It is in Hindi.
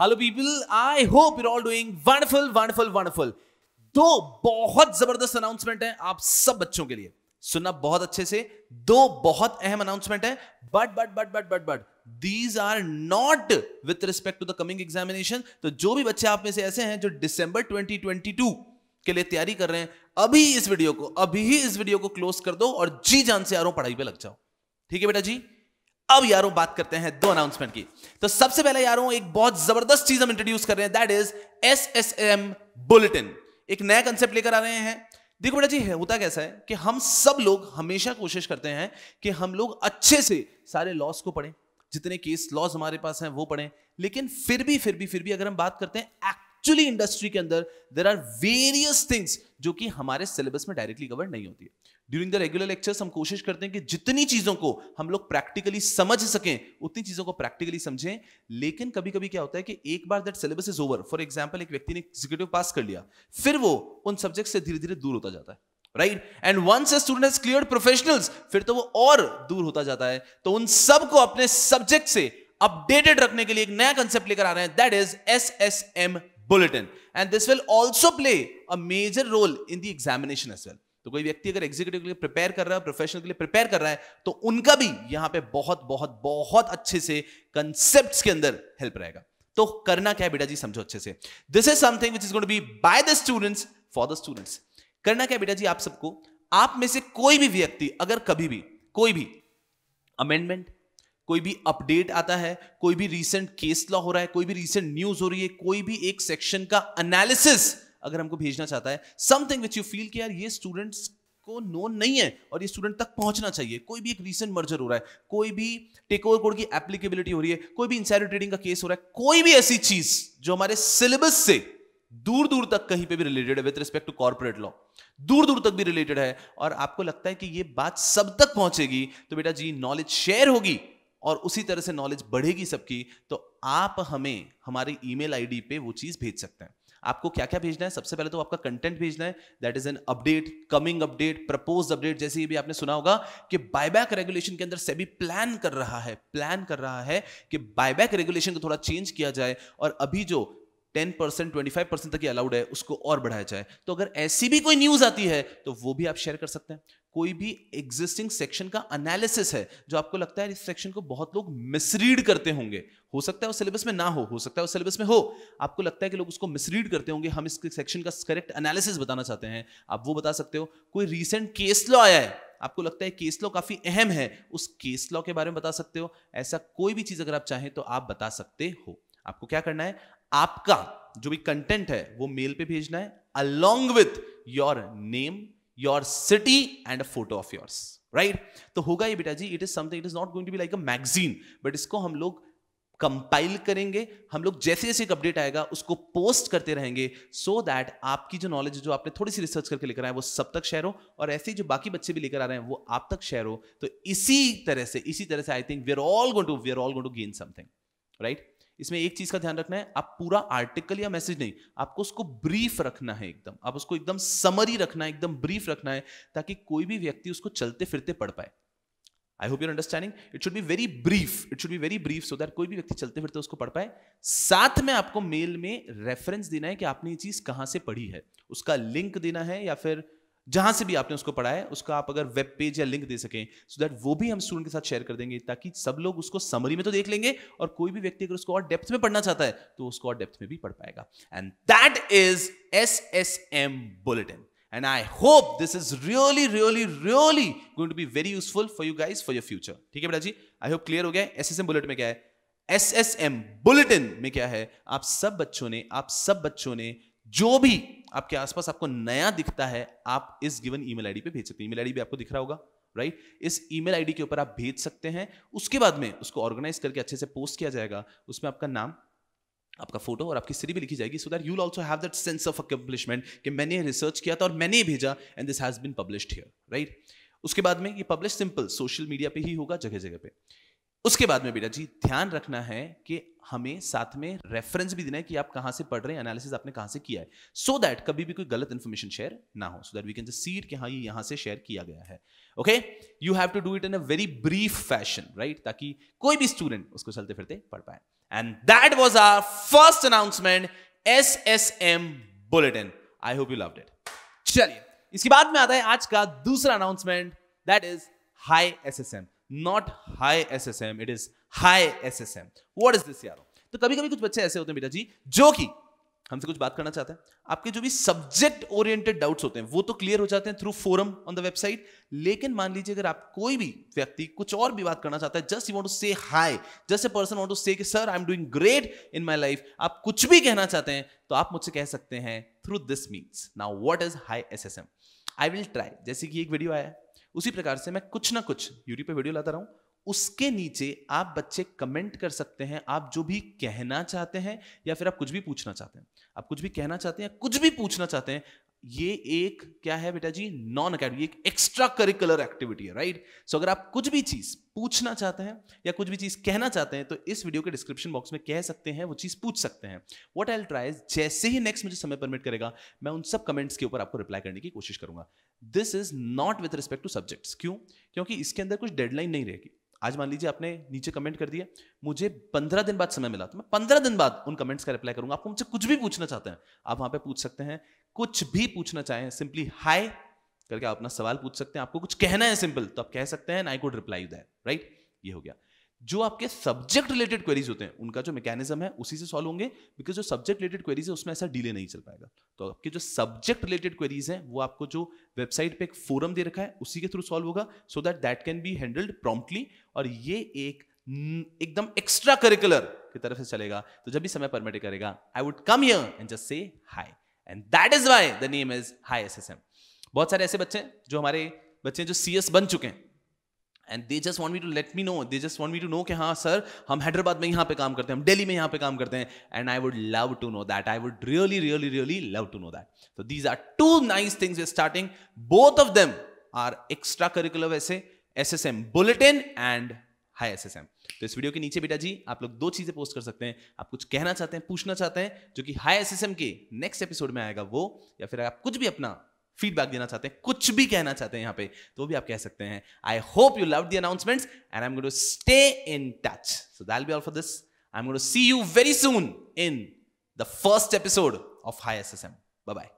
hello people I hope you all doing wonderful wonderful wonderful दो बहुत जबरदस्त अनाउंसमेंट है आप सब बच्चों के लिए सुनना बहुत अच्छे से दो बहुत अहम अनाउंसमेंट है but but but but but but these are not with respect to the coming examination तो जो भी बच्चे आप में से ऐसे हैं जो डिसंबर 2022 के लिए तैयारी कर रहे हैं अभी इस वीडियो को अभी ही इस वीडियो को क्लोज कर दो और जी जान से आ रहा पढ़ाई पे लग जाओ ठीक है बेटा जी अब यारों बात करते हैं दो अनाउंसमेंट की तो सबसे पहले यारों एक बहुत जबरदस्त चीज हम इंट्रोड्यूस कर रहे हैं that is S S M bulletin एक नया कंसेप्ट लेकर आ रहे हैं देखो बेटा जी है, होता कैसा है कि हम सब लोग हमेशा कोशिश करते हैं कि हम लोग अच्छे से सारे लॉस को पढ़ें जितने केस लॉस हमारे पास हैं वो पढ़ें लेकिन फिर भी फिर भी फिर भी अगर हम बात करते हैं एक्चुअली इंडस्ट्री के अंदर देर आर वेरियस थिंग्स जो कि हमारे सिलेबस में डायरेक्टली कवर नहीं होती है ड्यूरिंग द रेगुलर लेक्चर्स हम कोशिश करते हैं कि जितनी चीज़ों को हम लोग प्रैक्टिकली समझ सकें उतनी चीज़ों को प्रैक्टिकली समझें लेकिन कभी कभी क्या होता है कि एक बार that syllabus is over for example एक व्यक्ति ने एग्जीक्यूटिव पास कर लिया फिर वो उन सब्जेक्ट से धीरे धीरे दूर होता जाता है right and once a student clear professionals फिर तो वो और दूर होता जाता है तो उन सबको अपने सब्जेक्ट से अपडेटेड रखने के लिए एक नया कंसेप्ट लेकर आ रहे हैं that is S S M bulletin and this will also play a major role in the examination as well तो कोई व्यक्ति अगर एग्जीक्यूटिव के लिए प्रिपेयर कर रहा है प्रोफेशनल के लिए प्रिपेयर कर रहा है तो उनका भी यहां पे बहुत बहुत बहुत अच्छे से कंसेप्ट के अंदर हेल्प रहेगा तो करना क्या है बेटा जी समझो अच्छे से this is something which is going to be by the students for the students करना क्या है बेटा जी आप सबको आप में से कोई भी व्यक्ति अगर कभी भी कोई भी अमेंडमेंट कोई भी अपडेट आता है कोई भी रीसेंट केस लॉ हो रहा है कोई भी रीसेंट न्यूज हो रही है कोई भी एक सेक्शन का एनालिसिस अगर हमको भेजना चाहता है समथिंग विच यू फील कि यार ये स्टूडेंट्स को नोन नहीं है और ये स्टूडेंट तक पहुंचना चाहिए कोई भी एक रीसेंट मर्जर हो रहा है कोई भी टेक ओवर कोड की एप्लीकेबिलिटी हो रही है कोई भी इंसाइड ट्रेडिंग का केस हो रहा है कोई भी ऐसी चीज जो हमारे सिलेबस से दूर दूर तक कहीं पे भी रिलेटेड है with respect to corporate law दूर दूर तक भी रिलेटेड है और आपको लगता है कि ये बात सब तक पहुंचेगी तो बेटा जी नॉलेज शेयर होगी और उसी तरह से नॉलेज बढ़ेगी सबकी तो आप हमें हमारी ईमेल आईडी पे वो चीज भेज सकते हैं आपको क्या क्या भेजना है सबसे पहले तो आपका कंटेंट भेजना है that is an update coming update propose update जैसे ये भी आपने सुना होगा कि बायबैक रेगुलेशन के अंदर सेबी प्लान कर रहा है प्लान कर रहा है कि बायबैक रेगुलेशन को थोड़ा चेंज किया जाए और अभी जो ten percent twenty five percent तक अलाउड है उसको और बढ़ाया जाए तो अगर ऐसी भी कोई न्यूज आती है तो वो भी आप शेयर कर सकते हैं कोई भी एग्जिस्टिंग सेक्शन का एनालिसिस है जो आपको लगता है इस सेक्शन को बहुत लोग मिसरीड करते होंगे हो सकता है उस सिलेबस में ना हो हो सकता है उस सिलेबस में हो आपको लगता है कि लोग उसको मिसरीड करते होंगे हम इस सेक्शन का करेक्ट एनालिसिस बताना चाहते हैं आप वो बता सकते हो कोई रिसेंट केस लॉ आया है आपको लगता है केस लॉ काफी अहम है उस केस लॉ के बारे में बता सकते हो ऐसा कोई भी चीज अगर आप चाहें तो आप बता सकते हो आपको क्या करना है आपका जो भी कंटेंट है वो मेल पे भेजना है along with your name your city and a photo of yours right तो होगा ये बेटा जी it is something it is not going to be like a magazine but इसको हम लोग कंपाइल करेंगे हम लोग जैसे जैसे एक अपडेट आएगा उसको पोस्ट करते रहेंगे सो so दैट आपकी जो नॉलेज जो आपने थोड़ी सी रिसर्च करके लेकर आए वो सब तक शेयर हो और ऐसे जो बाकी बच्चे भी लेकर आ रहे हैं वो आप तक शेयर हो तो इसी तरह से इसी तरह से I think we are all going to we are all going to gain something right इसमें एक चीज का ध्यान रखना है आप पूरा आर्टिकल या मैसेज नहीं आपको उसको ब्रीफ रखना है एकदम आप उसको एकदम समरी रखना है एकदम ब्रीफ रखना है ताकि कोई भी व्यक्ति उसको चलते फिरते पढ़ पाए I hope you're understanding it should be very brief it should be very brief so that कोई भी व्यक्ति चलते फिरते उसको पढ़ पाए साथ में आपको मेल में रेफरेंस देना है कि आपने ये चीज कहां से पढ़ी है उसका लिंक देना है या फिर जहां से भी आपने उसको पढ़ा है उसका आप अगर वेब पेज या लिंक दे सकें सो दैट वो भी हम स्टूडेंट के साथ शेयर कर देंगे ताकि सब लोग उसको समरी में तो देख लेंगे और कोई भी व्यक्ति अगर उसको और डेप्थ में पढ़ना चाहता है तो उसको और डेप्थ में भी पढ़ पाएगा and that is S S M bulletin and I hope this is really really really going to be very useful for you guys for your future ठीक है बेटा जी आई होप क्लियर हो गया एस एस एम बुलेट में क्या है एस एस एम बुलेटिन में क्या है आप सब बच्चों ने आप सब बच्चों ने जो भी आपके आसपास आपको नया दिखता है आप इस गिवन ईमेल आईडी पे भेज सकते हैं ईमेल आईडी भी आपको दिख रहा होगा राइट इस ईमेल आईडी के ऊपर आप भेज सकते हैं उसके बाद में उसको ऑर्गेनाइज करके अच्छे से पोस्ट किया जाएगा उसमें आपका नाम आपका फोटो और आपकी सिरी भी लिखी जाएगी so that you also have that sense of accomplishment कि मैंने रिसर्च किया था और मैंने भेजा and this has been published here right उसके बाद में ये पब्लिश सिंपल सोशल मीडिया पे ही होगा जगह जगह पे उसके बाद में बेटा जी ध्यान रखना है कि हमें साथ में रेफरेंस भी देना है कि आप कहां से पढ़ रहे हैं एनालिसिस आपने कहां से किया है सो so दैट कभी भी कोई गलत इंफॉर्मेशन शेयर ना हो so that we can just see कि हाँ ये यहां से शेयर किया गया है okay you have to do it in a very brief fashion right ताकि कोई भी स्टूडेंट उसको चलते फिरते पढ़ पाए and that was our first announcement S S M bulletin I hope you love it चलिए इसके बाद में आता है आज का दूसरा announcement that is hi S S M not hi S S M it is hi S S M what is this तो कभी कभी कुछ बच्चे ऐसे होते हैं बेटा जी जो कि हमसे कुछ बात करना चाहते हैं आपके जो भी सब्जेक्ट ओरिएंटेड डाउट्स होते हैं वो तो क्लियर हो जाते हैं through forum on the website लेकिन मान लीजिए अगर आप कोई भी व्यक्ति कुछ और भी बात करना चाहता है just you want to say hi just a person want to say कि sir I am doing great in my life आप कुछ भी कहना चाहते हैं तो आप मुझसे कह सकते हैं through this means now what is hi S I will try जैसे कि एक वीडियो आया उसी प्रकार से मैं कुछ ना कुछ यूट्यूब पर वीडियो लाता रहा हूं उसके नीचे आप बच्चे कमेंट कर सकते हैं आप जो भी कहना चाहते हैं या फिर आप कुछ भी पूछना चाहते हैं आप कुछ भी कहना चाहते हैं कुछ भी पूछना चाहते हैं ये एक क्या है बेटा जी नॉन अकेडमी एक एक्स्ट्रा करिकुलर एक्टिविटी है राइट सो अगर आप कुछ भी चीज पूछना चाहते हैं या कुछ भी चीज कहना चाहते हैं तो इस वीडियो के डिस्क्रिप्शन बॉक्स में कह सकते हैं वो चीज पूछ सकते हैं वट आई ट्राई जैसे ही नेक्स्ट मुझे समय परमिट करेगा मैं उन सब कमेंट्स के ऊपर आपको रिप्लाई करने की कोशिश करूंगा this is not with respect to subjects क्यों क्योंकि इसके अंदर कुछ डेडलाइन नहीं रहेगी आज मान लीजिए आपने नीचे कमेंट कर दिया मुझे पंद्रह दिन बाद समय मिला तो मैं पंद्रह दिन बाद उन कमेंट्स का रिप्लाई करूंगा आपको मुझसे कुछ भी पूछना चाहते हैं आप वहां पे पूछ सकते हैं कुछ भी पूछना चाहें सिंपली हाय करके आप अपना सवाल पूछ सकते हैं आपको कुछ कहना है सिंपल तो आप कह सकते हैं I could reply that right ये हो गया जो आपके सब्जेक्ट रिलेटेड क्वेरीज होते हैं उनका जो मैकेनिज्म है उसी से सॉल्व होंगे बिकॉज जो सब्जेक्ट रिलेटेड क्वेरीज है उसमें ऐसा डिले नहीं चल पाएगा तो आपके जो सब्जेक्ट रिलेटेड क्वेरीज हैं वो आपको जो वेबसाइट पे एक फोरम दे रखा है उसी के थ्रू सॉल्व होगा so that that can be handled promptly और ये एक एकदम एक्स्ट्रा करिकुलर की तरफ से चलेगा तो जब भी समय परमिट करेगा I would come here and just say hi and that is why the name is hi S बहुत सारे ऐसे बच्चे हैं जो हमारे बच्चे जो सी बन चुके हैं and they just want me to let me know they just want me to know कि हाँ सर हम हैदराबाद में यहाँ पे काम करते हैं हम डेली में यहाँ पे काम करते हैं and I would love to know that I would really really really love to know that तो these are two nice things starting both of them are extra curricular वैसे S S M bulletin and hi S S M तो इस वीडियो के नीचे बेटा जी आप लोग दो चीजें पोस्ट कर सकते हैं आप कुछ कहना चाहते हैं पूछना चाहते हैं जो कि हाई एस एस एम के नेक्स्ट एपिसोड में आएगा वो या फिर आप कुछ भी अपना फीडबैक देना चाहते हैं कुछ भी कहना चाहते हैं यहाँ पे तो भी आप कह सकते हैं I hope you love the announcement and I am going to stay in touch so that be all for this I am going to see you very soon in the first episode of hi S S M bye